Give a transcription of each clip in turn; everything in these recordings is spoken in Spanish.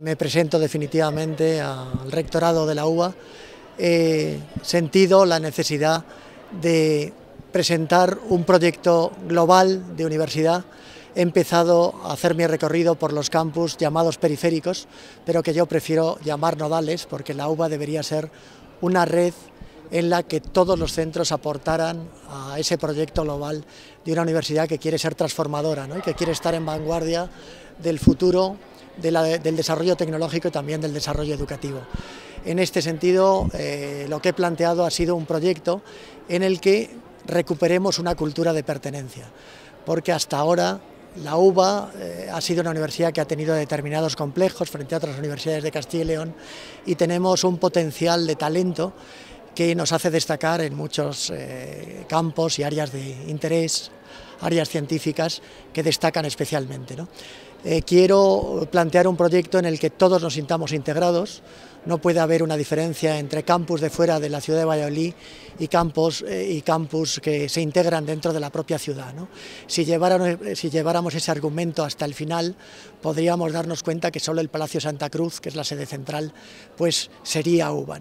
Me presento definitivamente al rectorado de la UBA, He sentido la necesidad de presentar un proyecto global de universidad. He empezado a hacer mi recorrido por los campus llamados periféricos, pero que yo prefiero llamar nodales, porque la UBA debería ser una red en la que todos los centros aportaran a ese proyecto global de una universidad que quiere ser transformadora y que quiere estar en vanguardia del futuro del desarrollo tecnológico y también del desarrollo educativo. En este sentido, eh, lo que he planteado ha sido un proyecto en el que recuperemos una cultura de pertenencia, porque hasta ahora la UBA eh, ha sido una universidad que ha tenido determinados complejos frente a otras universidades de Castilla y León y tenemos un potencial de talento que nos hace destacar en muchos eh, campos y áreas de interés, áreas científicas que destacan especialmente. Eh, quiero plantear un proyecto en el que todos nos sintamos integrados, no puede haber una diferencia entre campus de fuera de la ciudad de Valladolid y campus, eh, y campus que se integran dentro de la propia ciudad. Si, lleváramos, eh, si lleváramos ese argumento hasta el final, podríamos darnos cuenta que solo el Palacio Santa Cruz, que es la sede central, pues sería UVA.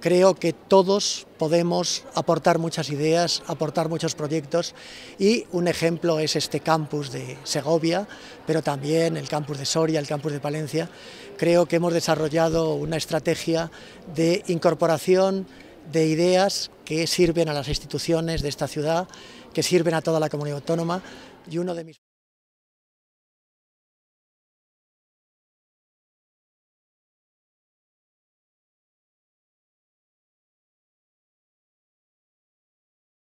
Creo que todos podemos aportar muchas ideas, aportar muchos proyectos y un ejemplo es este campus de Segovia, pero también en el campus de Soria, el campus de Palencia, creo que hemos desarrollado una estrategia de incorporación de ideas que sirven a las instituciones de esta ciudad, que sirven a toda la comunidad autónoma y uno de mis